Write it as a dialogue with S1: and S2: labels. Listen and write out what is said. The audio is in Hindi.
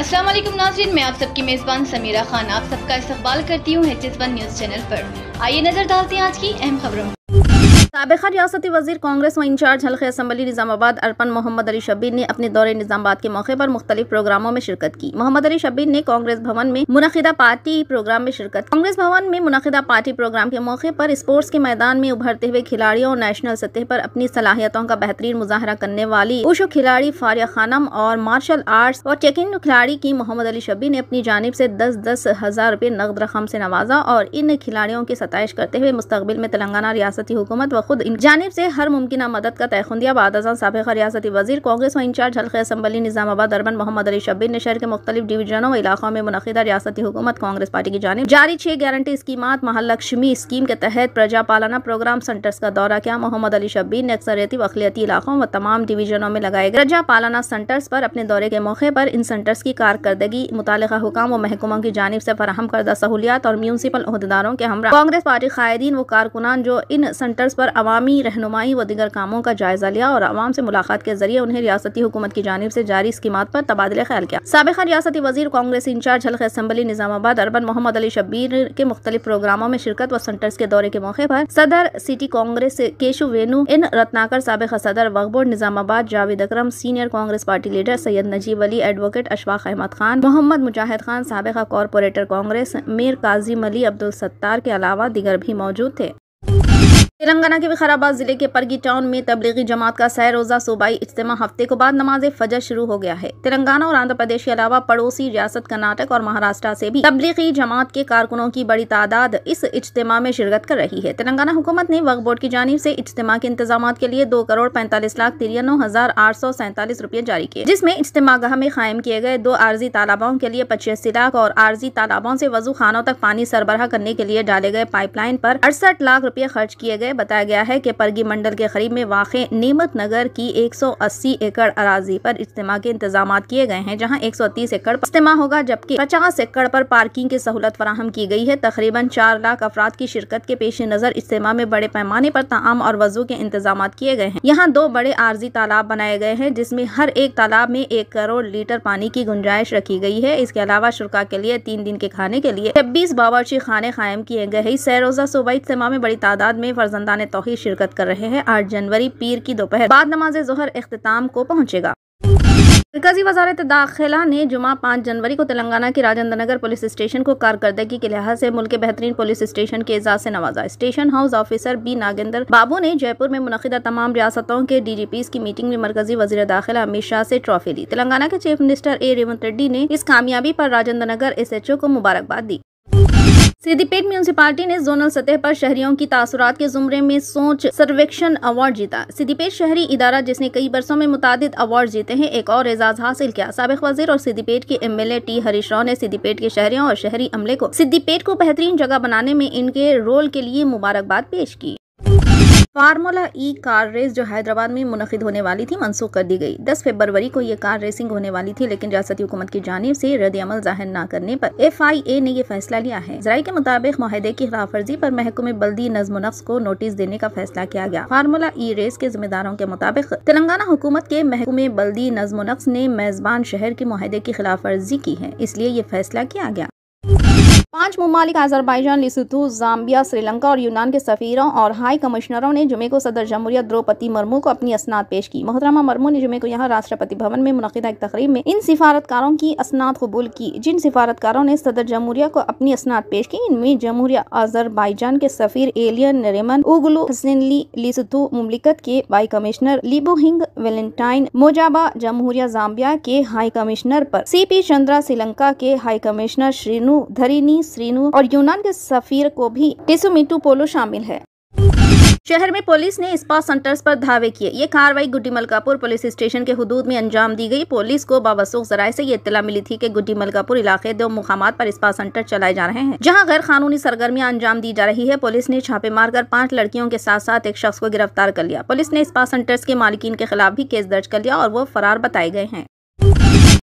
S1: अस्सलाम वालेकुम नाजरीन मैं आप सबकी मेज़बान समीरा खान आप सबका इस्तकबाल करती हूँ H S one news channel पर आइए नज़र डालते हैं आज की अहम खबरों सबका रियासती वजीर कांग्रेस व इंचार्ज हल्के असम्बली निज़ामाबाद अरपन मोहम्मद अली शबीर ने अपने दौरे निज़ामबाद के मौके पर मुख्तलिफ प्रोग्रामों में शिरकत की मोहम्मद अली शबीर ने कांग्रेस भवन में मुनदा पार्टी प्रोग्राम में शिरकत कांग्रेस भवन में मुनदा पार्टी प्रोग्राम के मौके पर स्पोर्ट्स के मैदान में उभरते हुए खिलाड़ियों और नेशनल सतह पर अपनी सलाहियतों का बेहतरीन मुजाहरा करने वाली उशो खिलाड़ी फारिया खानम और मार्शल आर्ट्स और चेकिन खिलाड़ी की मोहम्मद अली शबी ने अपनी जानब ऐसी दस दस हजार रुपए नकद रकम से नवाजा और इन खिलाड़ियों की सतश करते हुए मुस्तबिल में तेलंगाना रियासती हुकूमत व व खुद जानब से हर मुमकिन मदद का तयखुंदिया बाद सबक रियासती वजीर कांग्रेस व इंचार्ज हल्के असम्बली निज़ामाबाद अरबन मोहम्मद अली शब्बीर ने शहर के मुख्तलिफ डिवीजनों व इलाकों में मनदा रियासती हुकूमत कांग्रेस पार्टी की जानब जारी छह गारंटी स्कीमत महालक्ष्मी स्कीम के तहत प्रजा पालाना प्रोग्राम सेंटर्स का दौरा किया मोहम्मद अली शब्बी ने अक्सरती व अखिलती इलाकों व तमाम डिवीजनों में लगाए प्रजा पालाना सेंटर्स पर अपने दौरे के मौके पर इन सेंटर्स की कारकर्दगी मुतल हुकाम व महकुमों की जानब से फराम करदा सहूलियात और म्यूनसिपल अहदेदारों के हमरा कांग्रेस पार्टी कायदीन व कारकुनान जो इन सेंटर्स पर अवामी रहनुमाई व दिगर कामों का जायजा लिया और आवाम से मुलाकात के जरिए उन्हें रियासती हुकूमत की जानब से जारी स्कीमत पर तबादला ख्याल किया सबका रियासती वजीर कांग्रेस इंचार्ज हल्के असम्बली निजामाबाद अरबन मोहम्मद अली शब्बीर के मुख्तलिफ प्रोग्रामों में शिरकत व सेंटर्स के दौरे के मौके पर सदर सिटी कांग्रेस केशु वेणु इन रत्नाकर सबका सदर वकबोर्ड Nizamabad Javed Akram senior Congress party leader Syed Najeeb Ali advocate Ashfaq Ahmed Khan Mohammed Mujahid Khan सबका कॉरपोरेटर कांग्रेस मेयर काजिम अली अब्दुल सत्तार के अलावा दिगर भी मौजूद थे तेलंगाना के विखाराबाद जिले के परगी टाउन में तबलीगी जमात का सह रोज़ा सूबाई इज्तम हफ्ते को बाद नमाज फजर शुरू हो गया है तेलंगाना और आंध्र प्रदेश के अलावा पड़ोसी रियासत कर्नाटक और महाराष्ट्र से भी तबलीगी जमात के कारकुनों की बड़ी तादाद इस इज्तम में शिरकत कर रही है तेलंगाना हुकूमत ने वक्फ बोर्ड की जानी ऐसी इज्तम के इंतजाम के लिए दो करोड़ पैंतालीस लाख तिरयानवे हजार आठ सौ सैंतालीस रुपये जारी किए जिसमे इज्तम में कायम किए गए दो आर्जी तालाबों के लिए पच्चीस लाख और आर्जी तालाबों ऐसी वजू खानों तक पानी सरबराह करने के लिए डाले गए पाइपलाइन पर अड़सठ लाख रुपये खर्च किए गए में बताया गया है कि परगी मंडल के करीब में वाक़ नीमत नगर की 180 एकड़ अराजी पर इज्तम के इंतजाम किए गए हैं जहां 130 एकड़ पर इज्तम होगा जबकि 50 एकड़ पर पार्किंग की सहूलत फराहम की गई है तकरीबन चार लाख अफराद की शिरकत के पेश नज़र इज्तम में बड़े पैमाने पर तमाम और वजू के इंतजाम किए गए हैं यहाँ दो बड़े आर्जी तालाब बनाए गए हैं जिसमे हर एक तालाब में एक करोड़ लीटर पानी की गुंजाइश रखी गई है इसके अलावा शुरा के लिए तीन दिन के खाने के लिए छब्बीस बावरची खाने कायम किए गए सैरोजा सूबाई इज्तम में बड़ी तादाद में फर्जन पसंदान तोहही शिरकत कर रहे हैं आठ जनवरी पीर की दोपहर बाद नमाज जहर अख्ताम को पहुँचेगा मरकजी वजारत दाखिला ने जुमा पाँच जनवरी को तेलंगाना के राजेंद्र नगर पुलिस स्टेशन को कारकर्दगी के लिहाज से मुल्क के बेहतरीन पुलिस स्टेशन के एजाज से नवाजा station house officer B Nagendra Babu ने जयपुर में मुनदा तमाम रियासतों के डी जी पी की मीटिंग में मरकजी वजी दाखिला अमित शाह से ट्रॉफी दी तेलंगाना के chief minister A Revanth Reddy ने इस कामयाबी पर Rajendra Nagar S H O को मुबारकबाद दी सिद्दीपेट म्यूनसिपालिटी ने जोनल सतह पर शहरियों की तासुरात के जुमरे में सोच सर्वेक्षण अवार्ड जीता सिद्दीपेट शहरी इदारा जिसने कई बरसों में मुताद अवार्ड जीते हैं एक और एजाज हासिल किया सबक वजीर और सिद्दीपेट के M L A T Harish Rao ने सिद्दीपेट के शहरियों और शहरी अमले को सिद्दीपेट को बेहतरीन जगह बनाने में इनके रोल के लिए मुबारकबाद पेश की फार्मूला ई कार रेस जो हैदराबाद में मुनद होने वाली थी मनसूख कर दी गई दस फरवरी को ये कार रेसिंग होने वाली थी लेकिन रियासती हुकूमत की जानब से रद्द अमल जाहिर न करने पर एफ आई ए ने यह फैसला लिया है जराये के मुताबिक माहदे की खिलाफ वर्जी आरोप महकुमे बल्दी नजमो नफ्स को नोटिस देने का फैसला किया गया फार्मूला ई रेस के जिम्मेदारों के मुताबिक तेलंगाना हुकूमत के महकुमे बल्दी नजमो नफ्स ने मेजबान शहर के माहदे की खिलाफ वर्जी की है इसलिए ये फैसला किया गया पांच ममालिक अजरबैजान लिसुथू जाम्बिया श्रीलंका और यूनान के सफ़ीरों और हाई कमिश्नरों ने जुमे को सदर जमहूरियत द्रौपदी मुर्मू को अपनी असनाद पेश की मोहतरमा मर्मू ने जुमे को यहाँ राष्ट्रपति भवन में मुनदा एक तकरीब में इन सिफारतकारों की असनाद कबूल की जिन सिफारतकारों ने सदर जमहूरिया को अपनी असनाद पेश की इनमें जमहूरिया अजरबैजान के सफ़ीर एलियन रेमन उगलू हसनली ममलिकत के बाई कमिश्नर लिबो हिंग वेलेंटाइन मोजाबा जमहूरिया जाम्बिया के हाई कमिश्नर पर सी पी चंद्रा श्रीलंका के हाई कमिश्नर श्रीनु धरिनी रानी श्रीनु और यूनान के सफीर को भी टिसु पोलो शामिल है शहर में पुलिस ने स्पा सेंटर्स पर धावे किए ये कार्रवाई गुड्डी मलकापुर पुलिस स्टेशन के हदूद में अंजाम दी गई पुलिस को बाबसूख जराये से ये इतला मिली थी कि गुड्डी मलकापुर इलाके दो मुकाम पर स्पा सेंटर चलाए जा रहे हैं जहां गैर कानूनी सरगर्मियां अंजाम दी जा रही है पुलिस ने छापे मारकर पांच लड़कियों के साथ साथ एक शख्स को गिरफ्तार कर लिया पुलिस ने स्पा सेंटर्स के मालिकीन के खिलाफ भी केस दर्ज कर लिया और वो फरार बताए गए हैं